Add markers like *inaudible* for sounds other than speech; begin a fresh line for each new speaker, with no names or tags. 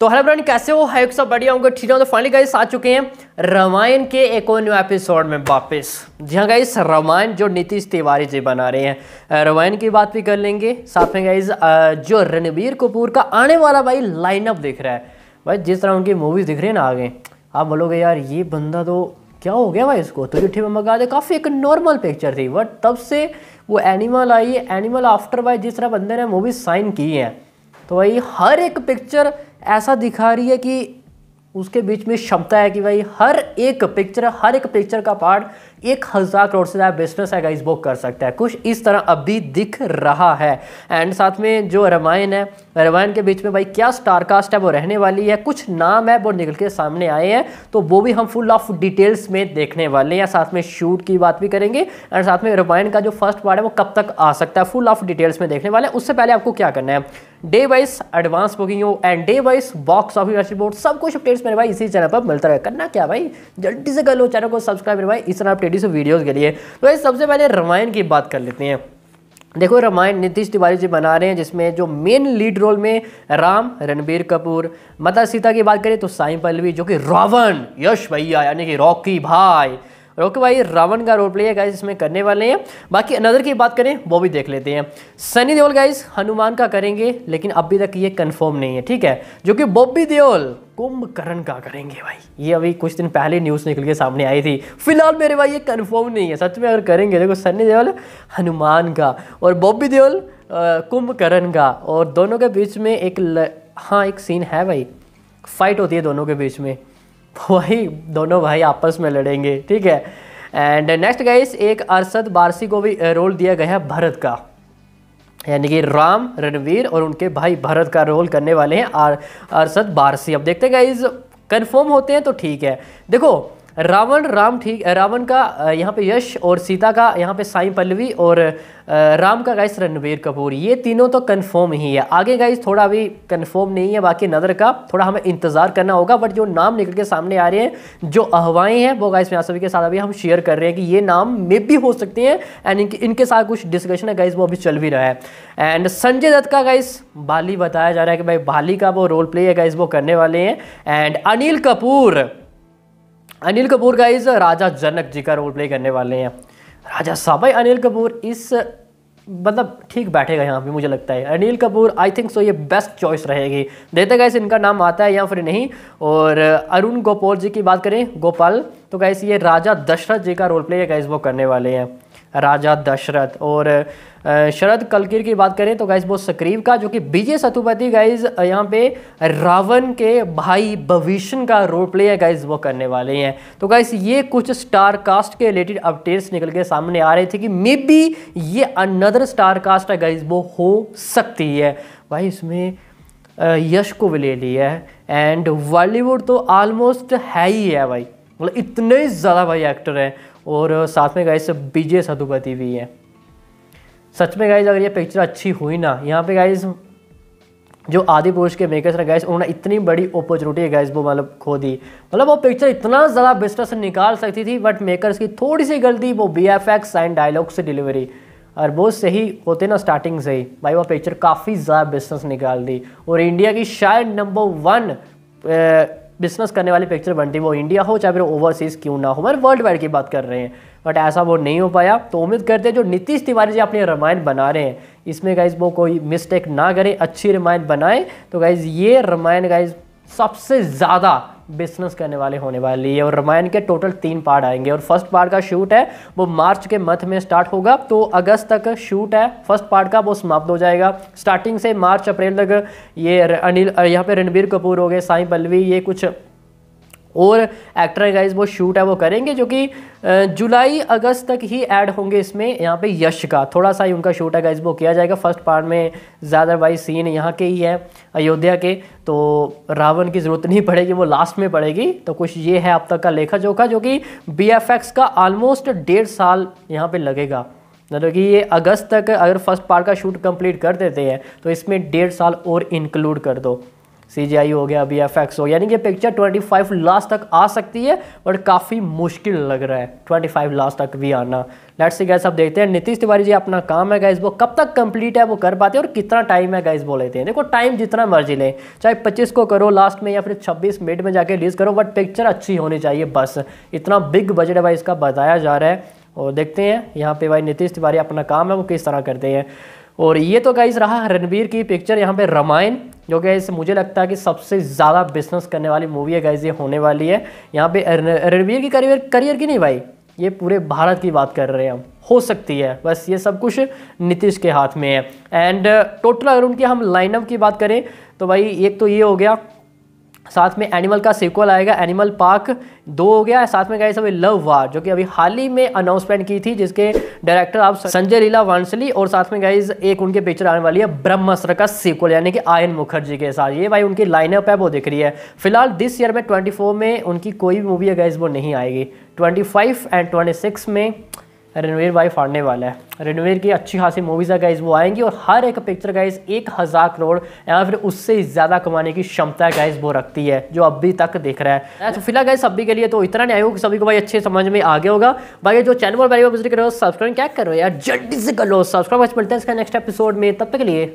तो hello brand कैसे हो हाइक सब बढ़िया होंगे ठीक है तो फाइनली गाइस आ चुके हैं रामायण के एक और न्यू एपिसोड में वापस जी हाँ गाइस रामायण जो नीतीश तिवारी जी बना रहे हैं रामायण की बात भी कर लेंगे साथ में गाइस जो रणबीर कपूर का आने वाला भाई लाइनअप दिख रहा है भाई जिस तरह उनकी मूवीज दिख रही है ना आगे आप बोलोगे यार ये बंदा तो क्या हो गया भाई इसको तो चिट्ठी में मंगा दे काफ़ी एक नॉर्मल पिक्चर थी बट तब से वो एनिमल आई एनिमल आफ्टर भाई जिस तरह बंदे ने मूवी साइन की है तो भाई हर एक पिक्चर ऐसा दिखा रही है कि उसके बीच में क्षमता है कि भाई हर एक पिक्चर हर एक पिक्चर का पार्ट एक हज़ार करोड़ से ज़्यादा बिजनेस है इस वो कर सकता है कुछ इस तरह अभी दिख रहा है एंड साथ में जो रामायण है रामायण के बीच में भाई क्या स्टारकास्ट है वो रहने वाली है कुछ नाम है वो निकल के सामने आए हैं तो वो भी हम फुल ऑफ डिटेल्स में देखने वाले हैं साथ में शूट की बात भी करेंगे एंड साथ में रामायण का जो फर्स्ट पार्ट है वो कब तक आ सकता है फुल ऑफ डिटेल्स में देखने वाले हैं उससे पहले आपको क्या करना है डे वाइज एडवांस बुकिंग हो and day wise box office report सब कुछ अपडेट्स मेरे भाई इसी चैनल पर मिलता रहे करना क्या भाई जल्दी से कर लो चैनल को सब्सक्राइब मेरे भाई इस तरह अपडेट वीडियोज़ के लिए तो सबसे पहले रामायण की बात कर लेते हैं देखो रामायण नीतीश तिवारी जी बना रहे हैं जिसमें जो मेन लीड रोल में राम रणबीर कपूर माता सीता की बात करें तो साई पल्लवी जो कि रावण यश भैया यानी कि रॉकी भाई ओके भाई रावण का रोल प्ले है गाइज इसमें करने वाले हैं बाकी अनदर की बात करें वो भी देख लेते हैं सनी देओल गाइज हनुमान का करेंगे लेकिन अभी तक ये कन्फर्म नहीं है ठीक है जो कि बॉबी देओल कुंभकर्ण का करेंगे भाई ये अभी कुछ दिन पहले न्यूज़ निकल के सामने आई थी फिलहाल मेरे भाई ये कन्फर्म नहीं है सच में अगर करेंगे देखो सनी देओल हनुमान का और बॉबी देओल कुंभकर्ण का और दोनों के बीच में एक ल... हाँ एक सीन है भाई फाइट होती है दोनों के बीच में *laughs* वही दोनों भाई आपस में लड़ेंगे ठीक है एंड नेक्स्ट गाइस एक अरसद बारसी को भी रोल दिया गया है भरत का यानी कि राम रणवीर और उनके भाई भरत का रोल करने वाले हैं अरसद बारसी अब देखते हैं गाइस कन्फर्म होते हैं तो ठीक है देखो रावण राम ठीक रावण का यहाँ पे यश और सीता का यहाँ पे साई पल्लवी और राम का गाइस रणबीर कपूर ये तीनों तो कंफर्म ही है आगे गाइस थोड़ा अभी कंफर्म नहीं है बाकी नदर का थोड़ा हमें इंतज़ार करना होगा बट जो नाम निकल के सामने आ रहे हैं जो अहवाएँ हैं वो गाइस मैं सभी के साथ अभी हम शेयर कर रहे हैं कि ये नाम मे भी हो सकते हैं एंड इनके इनके साथ कुछ डिस्कशन है गाइस वो अभी चल भी रहा है एंड संजय दत्त का गाइस बाली बताया जा रहा है कि भाई बाली का वो रोल प्ले है गाइस वो करने वाले हैं एंड अनिल कपूर अनिल कपूर का इस राजा जनक जी का रोल प्ले करने वाले हैं राजा साहब भाई अनिल कपूर इस मतलब ठीक बैठेगा यहाँ पे मुझे लगता है Anil Kapoor I think so ये बेस्ट चॉइस रहेगी देते गए इनका नाम आता है या फिर नहीं और अरुण गोपाल जी की बात करें गोपाल तो कैसे ये राजा दशरथ जी का रोल प्ले गैस वो करने वाले हैं राजा दशरथ और शरद कलकीर की बात करें तो गाइज वो सक्रीव का जो कि विजय सतुपति गाइज यहाँ पे रावण के भाई भविष्य का रोल प्ले है गाइज वो करने वाले हैं तो गाइज ये कुछ स्टार कास्ट के रिलेटेड अपडेट्स निकल के सामने आ रहे थे कि मे बी ये अनदर स्टार कास्ट है गाइज वो हो सकती है भाई इसमें यश को भी ले लिया है एंड बॉलीवुड तो ऑलमोस्ट है ही है भाई मतलब इतने ज़्यादा भाई एक्टर हैं और साथ में गाइस बीजे सदुपति भी है सच में गाइज अगर ये पिक्चर अच्छी हुई ना यहाँ पे गाइज जो आदि पुरुष के मेकर्स ने गैस उन्होंने इतनी बड़ी अपॉर्चुनिटी है गैस वो मतलब खो दी मतलब वो पिक्चर इतना ज़्यादा बिस्टर निकाल सकती थी बट मेकर्स की थोड़ी सी गलती वो V F X and dialogue से डिलीवरी और वो सही होते ना स्टार्टिंग से ही भाई वो पिक्चर काफ़ी ज़्यादा बिजनेस निकाल दी और इंडिया की शायद नंबर वन बिजनेस करने वाली पिक्चर बनती वो इंडिया हो चाहे फिर ओवरसीज़ क्यों ना हो मैं वर्ल्ड वाइड की बात कर रहे हैं बट ऐसा वो नहीं हो पाया तो उम्मीद करते हैं जो नीतीश तिवारी जी अपनी रामायण बना रहे हैं इसमें गाइज वो कोई मिस्टेक ना करें अच्छी रामायण बनाएं तो गाइज़ ये रामायण गाइज सबसे ज़्यादा बिजनेस करने वाले होने वाली है और रामायण के टोटल तीन पार्ट आएंगे और फर्स्ट पार्ट का शूट है वो मार्च के मध्य में स्टार्ट होगा तो अगस्त तक शूट है फर्स्ट पार्ट का वो समाप्त हो जाएगा स्टार्टिंग से मार्च अप्रैल तक ये अनिल यहाँ पे रणबीर कपूर हो गए साई पल्लवी ये कुछ और एक्टर गाइज वो शूट है वो करेंगे जो कि जुलाई अगस्त तक ही ऐड होंगे इसमें यहाँ पे यश का थोड़ा सा ही उनका शूट है गाइज वो किया जाएगा फर्स्ट पार्ट में ज़्यादा वाइज सीन यहाँ के ही है अयोध्या के तो रावण की ज़रूरत नहीं पड़ेगी वो लास्ट में पड़ेगी तो कुछ ये है अब तक का लेखा जोखा जो कि बी का आलमोस्ट डेढ़ साल यहाँ पर लगेगा मतलब कि ये अगस्त तक अगर फर्स्ट पार्ट का शूट कंप्लीट कर देते हैं तो इसमें डेढ़ साल और इंक्लूड कर दो सी हो गया बी एफ एक्स हो गया यानी कि पिक्चर 25 लास्ट तक आ सकती है बट काफ़ी मुश्किल लग रहा है 25 लास्ट तक भी आना लेट्स सी गैस अब देखते हैं नीतीश तिवारी जी अपना काम है गैस वो कब तक कंप्लीट है वो कर पाते हैं और कितना टाइम है गैस बोलेते लेते हैं देखो टाइम जितना मर्जी लें चाहे पच्चीस को करो लास्ट में या फिर छब्बीस मिनट में जाके रिलीज़ करो बट पिक्चर अच्छी होनी चाहिए बस इतना बिग बजट है भाई इसका बताया जा रहा है और देखते हैं यहाँ पे भाई नीतीश तिवारी अपना काम है वो किस तरह करते हैं और ये तो गाइज रहा रणबीर की पिक्चर यहाँ पे रामायण जो गाइज मुझे लगता है कि सबसे ज़्यादा बिजनेस करने वाली मूवी है गाइज ये होने वाली है यहाँ पे रणबीर की करियर करियर की नहीं भाई ये पूरे भारत की बात कर रहे हैं हम हो सकती है बस ये सब कुछ नीतीश के हाथ में है एंड टोटल uh, अगर उनकी हम लाइनअप की बात करें तो भाई एक तो ये हो गया साथ में एनिमल का सिक्वल आएगा एनिमल पार्क दो हो गया साथ में गाइस अभी लव वार जो कि अभी हाल ही में अनाउंसमेंट की थी जिसके डायरेक्टर आप संजय लीला वांसली और साथ में गाइस एक उनके पिक्चर आने वाली है ब्रह्मस्त्र का सीक्वल यानी कि आयन मुखर्जी के साथ ये भाई उनकी लाइनअप है वो दिख रही है फिलहाल दिस ईयर में ट्वेंटी में उनकी कोई भी मूवी है गाइज वो नहीं आएगी ट्वेंटी एंड ट्वेंटी में रणवीर भाई फाड़ने वाला है रणवीर की अच्छी खासी मूवीज़ है गाइज़ वो आएंगी और हर एक पिक्चर गाइज़ एक हज़ार करोड़ या फिर उससे ज़्यादा कमाने की क्षमता गाइज़ वो रखती है जो अभी तक देख रहा है तो फिलहाल गाइज सभी के लिए तो इतना नहीं आयोग सभी को भाई अच्छे समझ में आ गया होगा भाई जो चैनल पर भाई विजिट करो सब्सक्राइब क्या करो यार जल्दी से कर लो सब्सक्राइब मिलते हैं इसका नेक्स्ट एपिसोड में तब तक के लिए